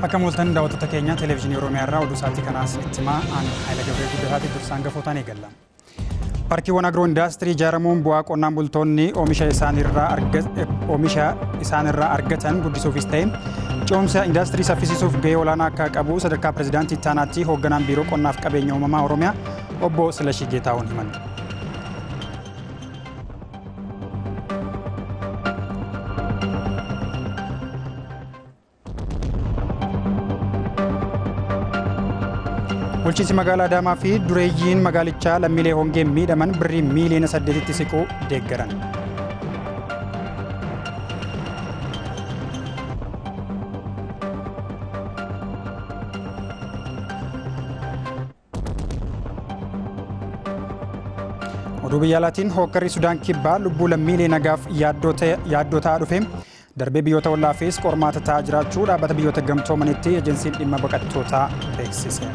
Akka mooltan daawwattoota keenya televezyiinii Oromiyaa irraa oduu isaatii kanaas itti himaa aan Haayila Gabree Guddataatiif dursa hangafootaan eegalla. Paarkiiwwan agroo indaastirii ijaaramuun bu'aa qonnaan bultoonni oomisha isaanirraa argatan guddisuufis ta'e ce'umsa indaastirii saffisiisuuf gahee olaanaa akka qabu sadarkaa pirezidaantii itti aanaatti hoogganaan biiroo qonnaaf qabeenya uumamaa Oromiyaa obbo Silashii Geetaa'oon himan. Bulchiinsi magaalaa Adaamaa fi dureeyyiin magaalichaa lammiilee hongeen miidhaman birrii miiliyoona saddeetitti siquu deeggaran. Oduu biyyaalaatiin alaatiin suudaan Sudaan Kibbaa lubbuu lammiilee nagaaf yaaddoo ta'aa dhufe darbee biyyoota wallaafis qormaata ta'aa jiraachuu dhaabbata biyyoota gamtoo manitti ejansiin dhimma baqattootaa beeksise.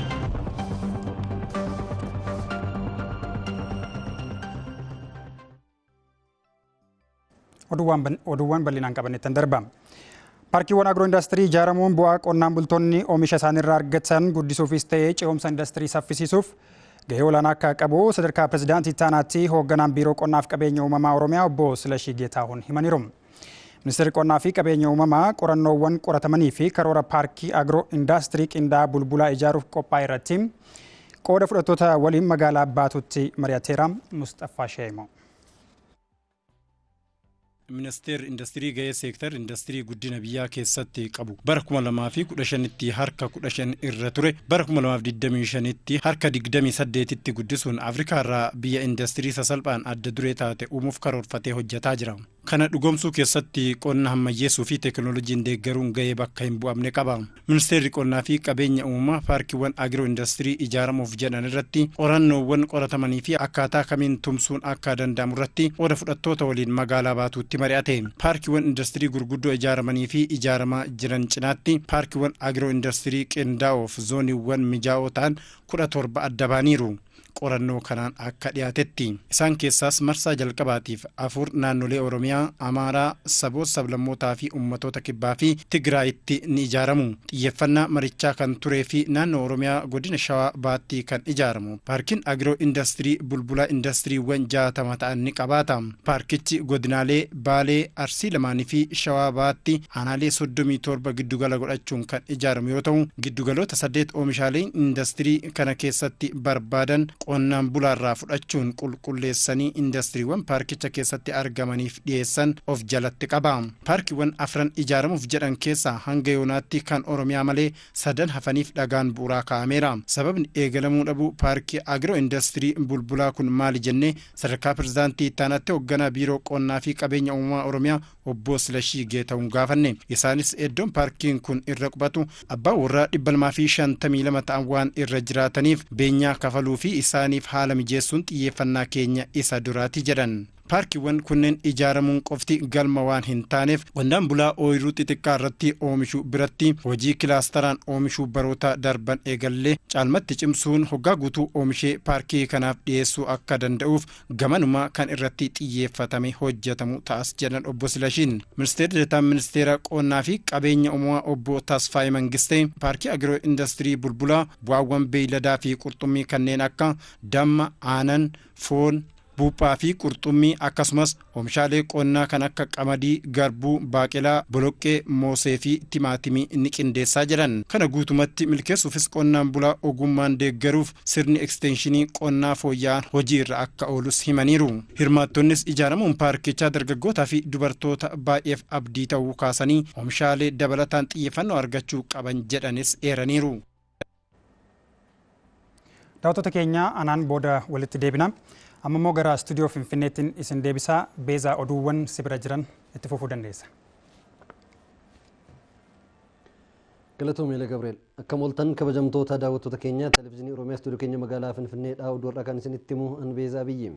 oduuwwan bal'inaan qabanittan darba. Paarkiiwwan agro indaastirii ijaaramuun bu'aa qonnaan bultoonni oomisha isaaniirraa argatan guddisuufis ta'ee ce'umsa indaastirii saffisiisuuf gahee olaanaa akka qabu sadarkaa pirezidaantii taanaatti hoogganaan biiroo qonnaaf qabeenya uumamaa Oromiyaa obbo Silashii Geetaahuun himaniiru. Ministeerri qonnaa fi qabeenya uumamaa qorannoowwan qoratamanii fi karoora paarkii agro indaastirii qindaa bulbulaa ijaaruuf qophaa'e irratti qooda fudhattoota waliin magaalaa baatutti mari'ateera. Mustaffaa Sheemoo. ministeerri industirii ga'ee seektar industirii guddina biyyaa keessatti qabu bara kuma lamaa kudha shanitti harka kudha shan irra ture bara kuma lamaaf digdamii shanitti harka digdamii saddeetitti guddisuun afrikaa irraa biyya industirii sasalphaan adda duree taate uumuuf karoorfatee hojjetaa jira. kana dhugoomsuu keessatti qonna hammayyeesuu fi teekinooloojiin deeggaruun ga'ee bakka hin bu'amne qaba ministeerri qonnaa fi qabeenya uumamaa paarkiiwwan agro indastirii ijaaramuuf jedhan irratti qorannoowwan qoratamanii fi akkaataa kamiin tumsuun akka danda'amu irratti oda fudhattoota waliin magaalaa baatuutti mari'ate paarkiiwwan indastirii gurguddoo ijaaramanii fi ijaaramaa jiran cinaatti paarkiiwwan agro indastirii qindaa'oof zooniiwwan mijaa'oo ta'an kudha torba adda baaniiru qorannoo kanaan akka dhiyaatetti isaan keessaas marsaa jalqabaatiif afur naannolee oromiyaa amaaraa saboota sablamootaa fi ummatoota kibbaa fi tigraayitti ni ijaaramu xiyyeeffannaa marichaa kan turee fi naannoo oromiyaa godina shawaa baattii kan ijaaramu paarkiin agiroo indastirii bulbula indastiriiwwan jaatama ta'an ni qabaata paarkichi godinaalee baalee arsii lamaanii fi shawaa baatti aanaalee soddomii torba giddugala godhachuun kan ijaaramu yoo ta'u giddugaloota saddeet oomishaaleen indastirii kana keessatti barbaadan qonnaan bulaarraa fudhachuun qulqulleessanii indastiriiwwan paarkicha keessatti argamaniif dhiyeessan of jalatti qaba. Paarkiiwwan afran ijaaramuuf jedhan keessa hanga yoonaatti kan Oromiyaa malee sadan hafaniif dhagaan bu'uuraa kaa'ameera. Sababni eegalamuu dhabuu paarkii agro indastirii bulbulaa kun maali jennee sadarkaa pirezidaantii ittaanaatti hogganaa biiroo qonnaa fi qabeenya uumamaa Oromiyaa obbo Silashii Geetawuun gaafanne. Isaanis iddoon paarkiin kun irra qubatu abbaa warraa dhibba lamaa shantamii lama ta'an waan irra jiraataniif beenyaa kafaluu fi isaaniif haala mijeessuun xiyyeeffannaa keenya isa duraati jedhan. paarkiiwwan kunneen ijaaramuun qofti galma waan hin taaneef qondaan bulaa ooyiruu xixiqqaa irratti oomishuu biratti hojii kilaastaraan oomishuu baroota darban eegallee caalmatti cimsuun hoggaa guutuu oomishee paarkii kanaaf dhiyeessuu akka danda'uuf gamanumaa kan irratti xiyyeeffatame hojjetamu ta'as jedhan obbo Silashiin. Ministeerri Deetaan Ministeera Qonnaa fi Qabeenya Uumamaa obbo Taasfaayee Mangistee paarkii agiroo indastirii bulbulaa bu'aawwan beeyladaa fi qurxummii kanneen akka damma, aanan, foon, buuphaa fi qurxummii akkasumas oomishaalee qonnaa kan akka qamadii garbuu baaqelaa boloqqee moosee fi timaatimii ni qindeessaa jiran kana guutumatti milkeessuufis qonnaan bulaa ogummaan deeggaruuf sirni ekstenshinii qonnaa fooyya'aan hojii irra akka oolus himaniiru hirmaattonnis ijaaramuun paarkichaa dargaggootaa fi dubartoota baay'eef abdii ta'uu kaasanii oomishaalee dabalataan xiyyeeffannoo argachuu qaban jedhanis eeraniiru. Daawwattoota keenya anaan booda walitti deebina. amma immoo gara istuudiyoo finfinneetiin isin deebisaa beezaa oduuwwan si bira jiran itti fufuu dandeessa. Galatoo Meela Gabriel akka mooltan kabajamtoota daawwattoota keenyaa televizyiinii Oromiyaa istuudiyoo keenya magaalaa Finfinneedhaa oduudhaa kan isinitti himu beezaa biyyi.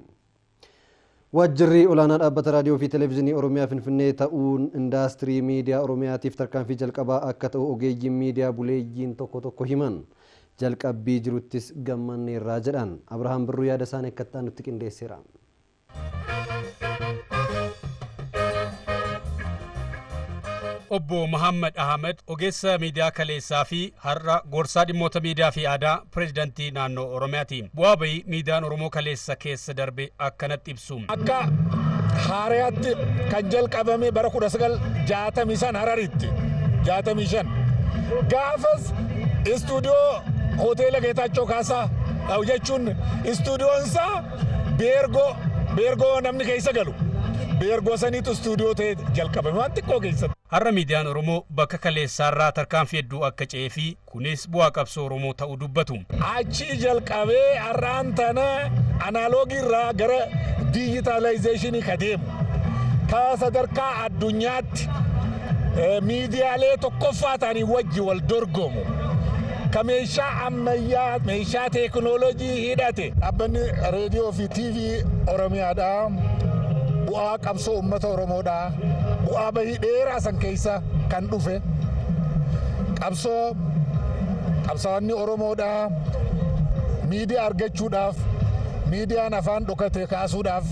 Waajjirri olaanaa dhaabbata raadiyoo fi televizyiinii Oromiyaa Finfinnee ta'uun indaastirii miidiyaa Oromiyaatiif tarkaanfii jalqabaa akka ta'u ogeeyyiin miidiyaa buleeyyiin tokko tokko himan. jalqabbii jiruttis gammanneerraa jedhaan abrahaam birruu yaada isaanii akka nutti qindeesseera. obbo Muhammad Ahmed ogeessa miidiyaa kaleessaa fi har'a gorsaa dhimmoota miidiyaa fi aadaa pireezidantii naannoo Oromiyaati. Bu'aa bahii miidiyaan Oromoo kaleessa keessa darbe akkanatti ibsu. Akka haariyaatti kan jalqabame bara 1965 hararitti gaafas istuudiyoo ሆቴለ ጌታቸው ካሳ jechuun istuudiyoonsaa beergoo beergoo namni keessa galu beergoo saniitu istuudiyoo ta'e jalqabe waan xiqqoo keessatti. Har'a miidiyaan Oromoo bakka kaleessaarraa tarkaanfii hedduu akka ce'ee fi kunis bu'aa qabsoo Oromoo ta'uu dubbatu. Achi jalqabee har'aan tana anaaloogiirraa gara diijitaalaayizeeshinii ka deemu ka sadarkaa addunyaatti miidiyaalee tokkoffaa ta'anii wajji wal dorgomu. ka meeshaa ammayyaa meeshaa teekinooloojii hidhate dhaabbanni reediyoo fi tiivii oromiyaadhaa bu'aa qabsoo uummata oromoodha bu'aa bahii dheeraa san keessa kan dhufe qabsoo qabsaawwanni oromoodha miidiyaa argachuudhaaf miidiyaan afaan dhokate kaasuudhaaf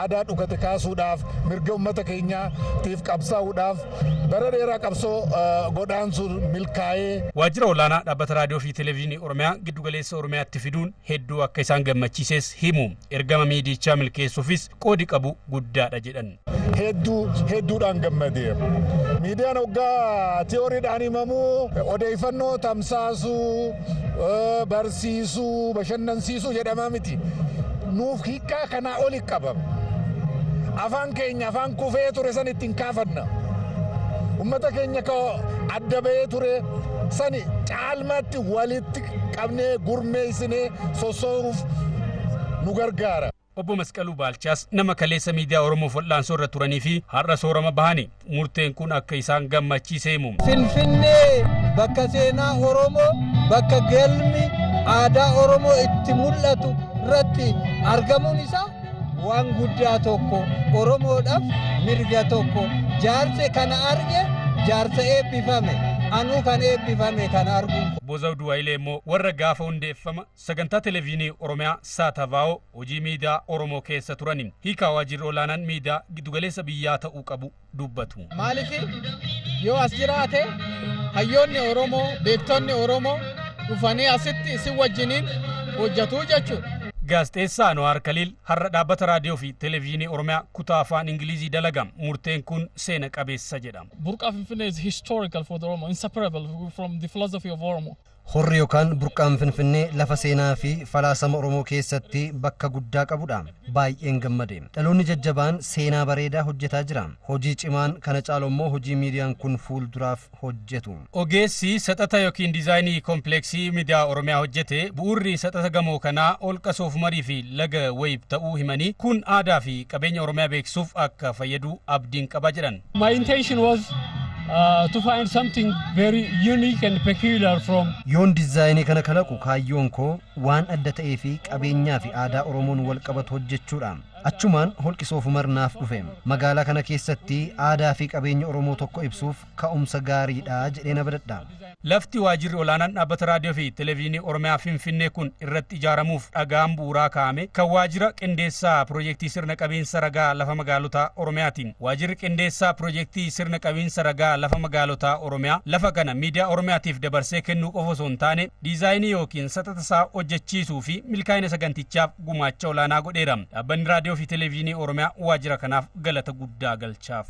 aadaa dhukate kaasuudhaaf mirga uummata keenyaatiif qabsa'uudhaaf bara dheeraa qabsoo uh, godhaansu milkaa'ee. Waajjira olaanaa dhaabbata raadiyoo fi televezyiinii Oromiyaa giddugaleessa Oromiyaatti fiduun hedduu akka isaan gammachiises himu ergama miidiyichaa milkeessuufis qoodi qabu guddaadha jedhan. Hedduu hedduudhaan gammadee miidiyaan hoggaa tiyooriidhaan himamuu odeeffannoo tamsaasuu uh, barsiisuu bashannansiisuu jedhamaa miti. nuuf hiikaa kanaa oli qabama afaan keenya afaan kufee ture san ittiin kaafanna ummata keenya ka'oo adda ba'ee ture sani caalmaatti walitti qabnee gurmeessinee sossooruuf nu gargaara. Obbo Masqaluu Baalchaas nama kaleessa miidiyaa Oromoo Fol'aansoo irra turanii fi har'a soorama bahani murteen kun akka isaan gammachiisee muumu. Finfinnee bakka seenaa Oromoo bakka galmi aadaa Oromoo itti mul'atu irratti argamuun isaa waan guddaa tokko oromoodhaaf mirga tokko jaarse kana arge jaarsa eebbifame anuu kan eebbifame kan argu. Boozaa Duwaayilee immoo warra gaafa hundeeffama sagantaa televezyiinii Oromiyaa Saatavaa'oo hojii miidiyaa Oromoo keessa turaniin hiikaawaa jirru olaanaan miidiyaa giddugaleessa biyyaa ta'uu qabu dubbatu. Maaliif yoo as jiraate hayyoonni Oromoo beektonni Oromoo dhufanii asitti isin wajjiniin hojjetuu jechuudha. Gaazexeessaa Anwaar Kaliil har'a dhaabbata raadiyoo fi televezyiinii Oromiyaa kutaa afaan Ingilizii dalagam. Murteen kun seena qabeessa jedhama. Burqaa Finfinnee is historical for the Oromo, inseparable from the philosophy of Oromo. Horri yookaan burqaan Finfinnee lafa seenaa fi falaasama Oromoo keessatti bakka guddaa qabudha. Baay'een gammade. Dhaloonni jajjabaan seenaa bareedaa hojjetaa jira. Hojii cimaan kana caalu immoo hojii miidiyaan kun fuulduraaf hojjetu. Ogeessi saxata yookiin dizaayinii kompleeksii miidiyaa Oromiyaa hojjete bu'uurri saxata gamoo kanaa olqa marii fi laga wayib ta'uu himanii kun aadaa fi qabeenya Oromiyaa beeksisuuf akka fayyadu abdiin qaba jedhan. My intention was Uh, to find something very unique and peculiar from yoon dizaayinii kana kalaqu kaayyoon koo waan adda ta'ee fi qabeenyaa fi aadaa oromoon wal qabatu hojjechuudha. achumaan holqi soofumarnaaf dhufe magaalaa kana keessatti aadaa fi qabeenya oromoo tokko ibsuuf ka'umsa gaariidha jedhee na badadha lafti waajirri olaanaan dhaabbata raadiyoo fi televezyiinii oromiyaa finfinnee kun irratti ijaaramuuf dhagaan bu'uuraa kaa'ame kan waajira qindeessaa proojektii sirna qabiinsa ragaa lafa magaalotaa oromiyaatiin waajirri qindeessaa piroojeektii sirna qabeensa ragaa lafa magaalotaa oromiyaa lafa kana miidiyaa oromiyaatiif dabarsee kennuu qofa osoo hin taane diizaayinii yookiin saxata isaa hojjechiisuu fi milkaa'ina gumaacha olaanaa raadiyoo fi televezyiinii oromiyaa waajjira kanaaf galata guddaa galchaaf.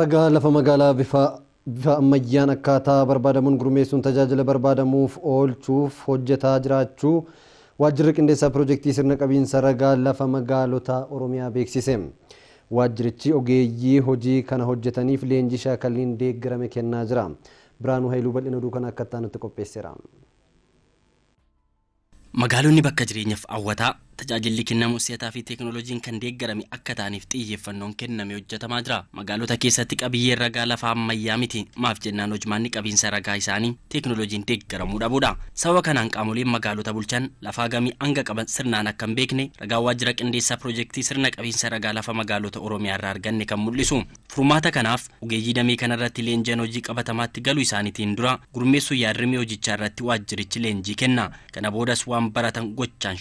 ragaa lafa magaalaa bifa bifa ammayyaan akkaataa barbaadamuun gurmeessuun tajaajila barbaadamuuf oolchuuf hojjetaa jiraachuu waajjirri qindeessaa piroojeektii sirna qabiinsa ragaa lafa magaalota oromiyaa beeksise. Waajjirichi ogeeyyii hojii kana hojjetaniif leenjii shaakaliin deeggarame kennaa jira. Biraanuu Haayiluu bal'ina duukaa akkattaa nutti qopheesseera. Magaalonni bakka jireenyaaf hawwataa tajaajilli kennamu si'ataa fi teekinooloojiin kan deeggarame akka ta'aniif xiyyeeffannoon kenname hojjetamaa jira magaalota keessatti qabiyyee ragaa lafaa ammayyaa miti maaf jennaan hojimaanni qabiinsa ragaa isaanii teekinooloojiin deeggaramuu dhabuudha sababa kanaan qaamoleen magaalota bulchan lafaa gamii hanga qaban sirnaan akka beekne ragaa waajjira qindeessaa piroojeektii sirna qabiinsa ragaa lafa magaalota oromiyaa irraa arganne kan mul'isu furmaata kanaaf ogeeyyii kanarratti leenjiin hojii qabatamaatti galu isaaniitiin dura gurmeessu yaadrimee hojichaa waajjirichi leenjii kenna kana boodas waan baratan gochaan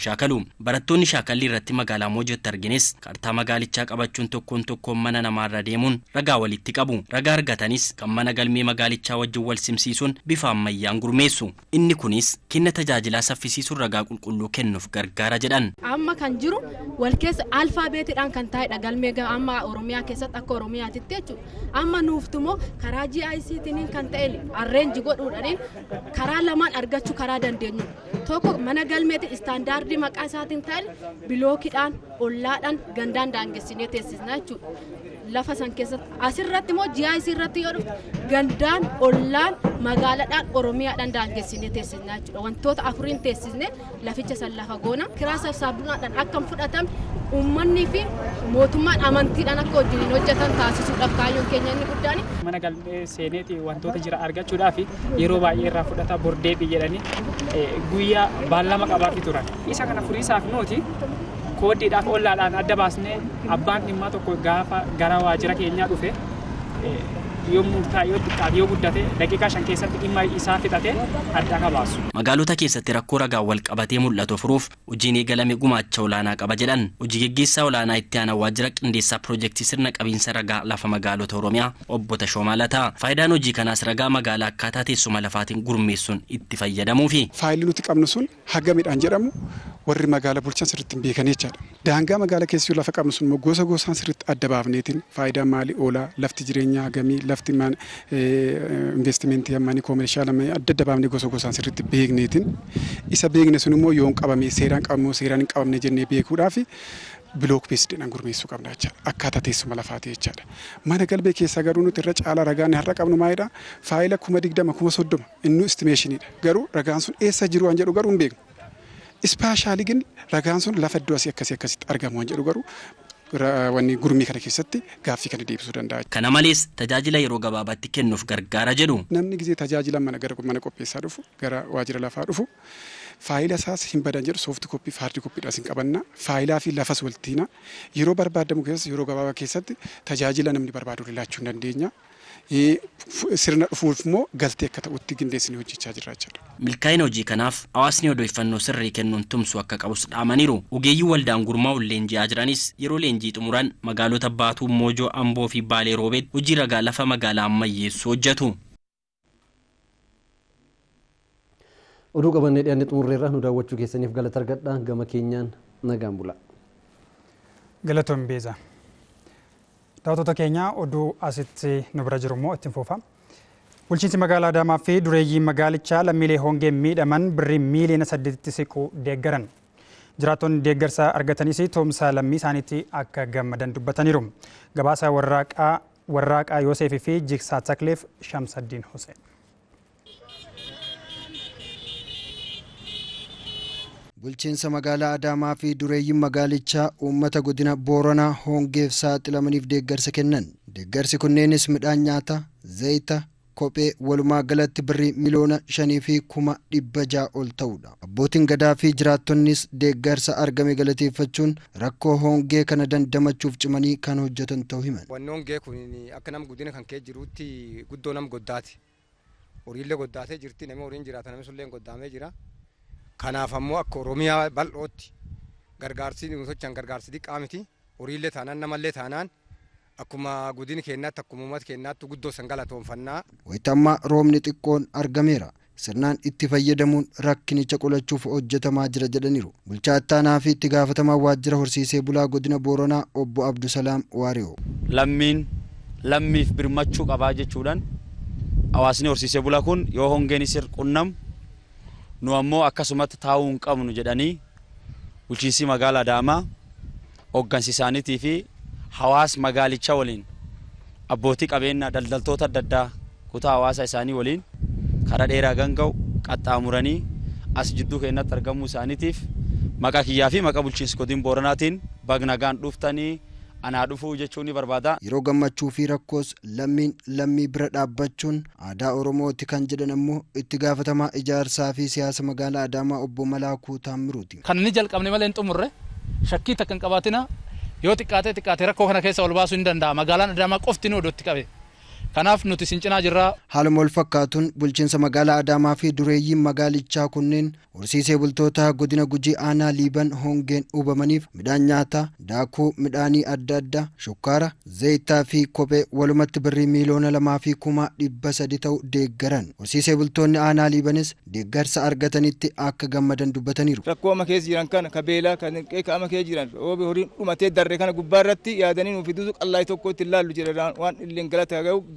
Barattoonni shaakallii irratti magaalaa Moojetti argines kaartaa magaalichaa qabachuun tokkoon tokkoon mana namaarra deemuun ragaa walitti qabu. Ragaa argatanis kan mana galmee magaalichaa wajjin wal simsiisuun bifa ammayyaan gurmeessu. Inni kunis kenna tajaajilaa saffisiisuun ragaa qulqulluu kennuuf gargaara jedhan. Amma kan jiru walkeessa keessa kan taa'edha galmee amma Oromiyaa keessatti akka oromiyaatti jechuudha. Amma nuuftumoo karaa GICTiin kan ta'e arreenji godhuudhaan karaa lamaan argachuu karaa dandeenyu. Tokko mana galmeetti istaandaardii maqaa isaatiin ta'e ta'an bilookiidhaan ollaadhaan gandaan daangessinee teessisna jechuudha lafa san keessatti irratti moo jiaa isii irratti dhufte gandaan ollaan magaalaadhaan oromiyaadhaan daangessine teessinaa jechuudha wantoota afuriin teessisne laficha san lafa goona kiraasa sabsaabunaadhaan akka hin fudhatame fi mootummaan amantiidhaan akka wajjin hojjetan taasisuudhaaf kaayyoon keenya inni guddaani. Mana galmee wantoota jira argachuudhaaf yeroo baay'ee irraa fudhata bordee jedhanii eh, guyyaa baallama qabaafi turan isa kana nooti koodiidhaaf ollaadhaan adda baasnee abbaan dhimmaa tokko gaafa gara waajjira keenyaa dhufe yommuu xiqqaate yoo guddate daqiiqaa shan keessatti dhimma isaa fixate adda kabaasu. Magaalota keessatti rakkoo ragaa wal qabatee mul'atu furuuf hojiin eegalame gumaacha olaanaa qaba jedhan hojii geggeessaa olaanaa itti aanaa waajjira qindeessaa piroojeektii sirna qabiinsa ragaa lafa magaalota Oromiyaa obbo Tashoomaa Faayidaan hojii kanaas ragaa magaalaa akkaataa teessuma lafaatiin gurmeessuun itti fayyadamuufi. Faayilli nuti qabnu sun haga midhaan jedhamu warri magaalaa bulchan sirritti hin beekan jechaadha. Daangaa magaalaa keessi lafa qabnu sun gosa gosaan laftimaan investimentii hammaan koomershaalamaa adda adda baafnee gosa gosaan sirriitti beekneetiin isa beekne sun immoo yoon qabame seeraan qabame seeraan hin qabamne jennee beekuudhaaf bilook beesdeenaan gurmeessuu qabna jechaadha. Akkaataa teessuma lafaati jechaadha. Mana galbee keessaa garuu nuti irra caalaa ragaan har'a qabnu maalidha? Faayila kuma digdama kuma soddoma inni istimeeshiniidha. Garuu ragaan sun eessa jiru waan jedhu garuu hin beeknu. Ispaashaalii gin ragaan sun lafa iddoo asii akkasii akkasitti argamu waan jedhu garuu wanni gurmii kana keessatti gaaffii kana deebisuu danda'a. Kana malees tajaajila yeroo gabaabaatti kennuuf gargaara jedhu. Namni gizee tajaajila mana mana qopheessaa dhufu gara waajjira lafaa dhufu faayila isaas hin badan jedhu soofti koppii faardi koppiidhaas hin qabannaa faayilaa fi lafas waltiina yeroo barbaadamu keessatti yeroo gabaabaa keessatti tajaajila namni barbaadu laachuun dandeenya. sirna dhufuuf immoo galtee akka ta'utti gindeessinii hojjechaa jirra jechuudha. Milkaa'ina hojii kanaaf hawaasni odeeffannoo sirrii kennuun tumsu akka qabus dhaamaniiru. Ogeeyyii waldaan gurmaa'un leenji'aa jiranis yeroo leenjii xumuraan magaalota Baatuu, Moojoo, Amboo fi Baalee Roobeet hojii ragaa lafa magaalaa ammayyeessu hojjetu. Oduu qabannee dhiyaanne nu daawwachuu keessaniif galata argadhaa gama keenyaan nagaan bula. Galatoon Daawwattoota keenya oduu asitti nu bira jiru immoo ittiin fuufa. Bulchiinsi magaalaa Adaamaa fi dureeyyii magaalichaa lammiilee hongee miidhaman birrii miiliyoona saddeetitti siquu deeggaran. Jiraattonni deeggarsa argataniis toomsaa lammii isaaniitti akka gammadan dubbataniiru. Gabaasa warraaqaa Yoosef fi Jigsaa Takleef Shamsaddiin Hussein. bulchiinsa magaalaa adaamaa fi dureeyyin magaalichaa uummata godina booranaa hoongeef saaxilamaniif deeggarsa kennan deeggarsi kunneenis midhaan nyaata zayita kophee walumaa galatti birrii miliyoona shanii fi kuma dhibba ja'a ol ta'udha abbootiin gadaa fi jiraattonnis deeggarsa argame galateeffachuun rakkoo hongee kana dandamachuuf cimanii kan hojjetan ta'uu himan wanni hoongee kun akka nama guddina kan kee jiruutti guddoo nama goddaati horiillee horiin goddaamee jira Kanaaf ammoo akka Oromiyaa bal'ootti gargaarsi gosochaan gargaarsi xiqqaa Horiillee taanaan namallee taanaan akkuma godin keenyaatti akkuma uummata keenyaatti guddoo sangalatoonfannaa. Waytammaa roobni xiqqoon argameera. Sirnaan itti fayyadamuun rakkinicha qolachuuf hojjetamaa jira jedhaniiru. Bulchaa ittaanaa fi itti gaafatamaa waajjira horsiisee bulaa godina Booranaa obbo Abdusalaam Waariyo. Lammiin lammiif birmachuu qabaa jechuudhaan hawaasni horsiisee bulaa kun yoo hongeen sir qunnamu nu ammoo akkasumatti taa'uu hin qabnu jedhanii bulchiinsi magaalaa Adaamaa hooggansi isaaniitii fi hawaas magaalicha waliin abbootii qabeenyaa daldaltoota adda addaa kutaa hawaasa isaanii waliin karaa dheeraa ganga'u qaxxaamuranii as jidduu keenyatti argamuu isaaniitiif maqaa kiyyaa fi maqaa bulchiinsi godin booranaatiin bagnagaan dhuftanii anaa dhufuu jechuun ni barbaada. Yeroo gammachuu fi rakkoos lammiin lammii bira dhaabbachuun aadaa Oromooti kan jedhan immoo itti gaafatamaa ijaarsaa fi siyaasa magaalaa Adaamaa obbo Malaakuu Taammiruuti. Kan inni jalqabne malee hin xumurre shakkii takka hin qabaatina yoo xiqqaatee xiqqaate rakkoo kana keessa ol baasuu ni danda'a magaalaan Adaamaa qofti nu qabe. kanaaf nuti isin cinaa jirraa. haaluma ol fakkaatuun bulchiinsa magaalaa adaamaa fi dureeyyiin magaalichaa kunneen horsiisee bultoota godina gujii aanaa liiban hongeen hubamaniif midhaan nyaataa daakuu midhaanii adda addaa shukkaara zayitaa fi kophee walumatti birrii miiliyoona lamaa fi kuma dhiibba sadi ta'u deeggaran horsiisee bultoonni aanaa liibanis deeggarsa argatanitti akka gammadan dubbataniiru. rakkoo ama keessa jiran kana kabeelaa kan ama keessa jiran horii dhumatee darre kana gubbaa yaadanii nuuf qallaa'ii tokkotti ilaallu jedha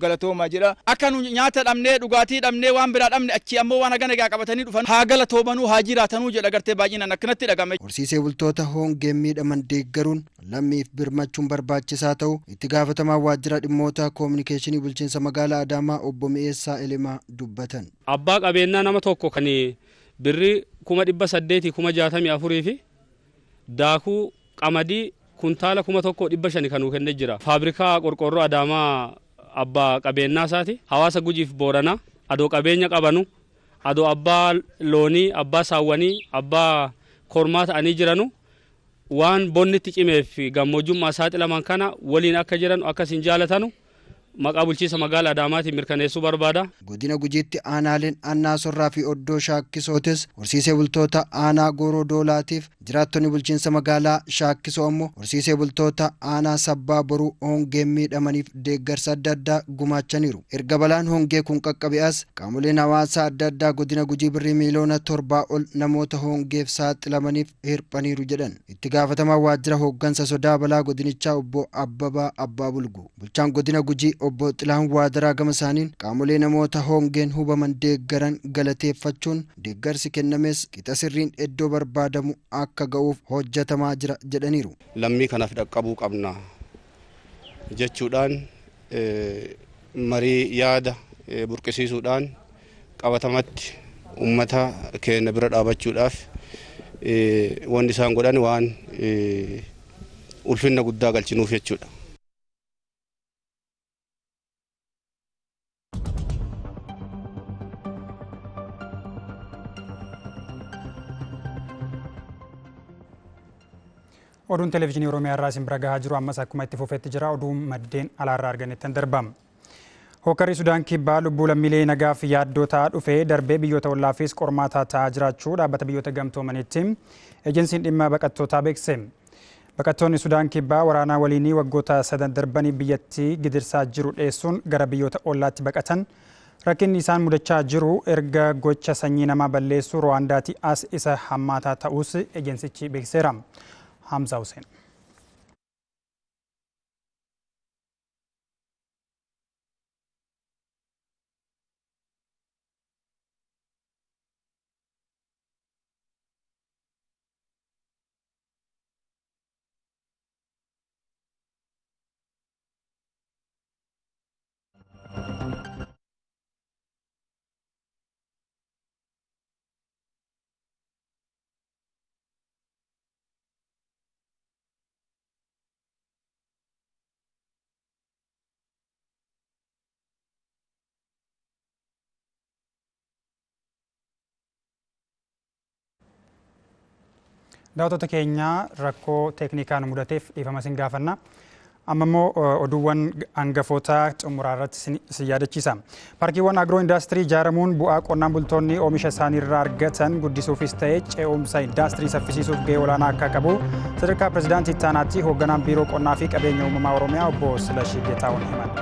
galatoomaa jedha akka nu nyaata dhabne dhugaatii dhabnee waan biraa dhabne achi ammoo waan hagan egaa qabatanii dhufan haa galatoomanuu haa jiraatanuu jedha gartee baay'inaan akkanatti dhagame. Horsiisee bultoota hoongeen miidhaman deeggaruun lammiif birmachuun barbaachisaa ta'u itti gaafatamaa waajjira dhimmoota koominikeeshinii bulchiinsa magaalaa Adaamaa obbo Mi'eessaa Elimaa dubbatan. Abbaa qabeenyaa nama tokko kan birri kuma dhibba saddeeti kuma jaatamii afurii fi daakuu qamadii kuntaala kuma tokko dhibba shani kanuu kennee jira. Faabrikaa Adaamaa abbaa qabeennaa isaati. Hawaasa gujiif booranaa adoo qabeenya qabanu adoo abbaa loonii abbaa saawwanii abbaa kormaa ta'anii jiranu waan bonnitti cimeef gammoojumaa saaxilaman kana waliin akka jiranu akkasiin jaalatanu maqaa bulchiisa magaalaa Adaamaatiin mirkaneessuu barbaada. Godina Gujiitti aanaaleen Annaa Sorraa fi Oddoo Shaakkisootis horsiisee bultoota aanaa goroo Doolaatiif jiraattonni bulchiinsa magaalaa Shaakkisoo ammoo horsiisee bultoota aanaa Sabbaa Boruu hongee miidhamaniif deeggarsa adda addaa gumaachaniiru. Erga balaan hongee kun qaqqabe'as qaamoleen hawaasaa adda addaa godina Gujii birrii miiliyoona torbaa ol namoota hongeef saaxilamaniif hirphaniiru jedhan. Itti gaafatamaa waajjira hooggansa sodaa balaa godinichaa obbo Abbabaa Abbaa Bulgu. Bulchaan godina Gujii obbo Xilaan Waadaraa gama isaaniin qaamolee namoota hongeen hubaman deeggaran galateeffachuun deeggarsi kennames qixa sirriin iddoo barbaadamu akka ga'uuf hojjetamaa jira jedhaniiru. Lammii kanaaf dhaqqabuu qabna jechuudhaan eh, marii yaada eh, burqisiisuudhaan qabatamatti ummata keenna bira dhaabachuudhaaf eh, waan isaan godhan waan ulfinna guddaa galchinuuf jechuudha. Oduun televezyiinii Oromiyaa irraa isin bira gahaa jiru ammas akkuma itti fufeetti jira. Oduu maddeen alaarraa arganittan darbama. Hooggantoonni Sudaan kibbaa lubbuu lammiilee yaaddoo yaaddootaa dhufee darbee biyyoota ollaafis qormaataa ta'aa jiraachuu dhaabbata biyyoota gamtoomaniitti ejensiin dhimma baqattootaa beeksee. Baqattoonni Sudaan kibbaa waraanaa waliinii waggoota sadan darbanii biyyattii gidirsaa jiru dheessuun gara biyyoota ollaatti baqatan rakkinni isaan mudachaa jiru erga gocha sanyii namaa balleessu Ruwaandaati as isa hammaataa ta'us ejensichi Hamza Hussein. daawwattoota keenya rakkoo teeknikaan mudateef dhiifama sin gaafanna. ammammoo oduuwwan hangafoota xumuraa irratti si yaadachiisa. Paarkiiwwan agroo indaastirii ijaaramuun bu'aa qonnaan bultoonni oomisha isaanii irraa argatan guddisuufis ta'ee ce'umsa indaastirii saffisiisuuf gahee olaanaa akka qabu sadarkaa pirezidaantii itti aanaatti hoogganaan biiroo qonnaa fi qabeenya uumamaa Oromiyaa obbo Silashii Geetaawwan himan.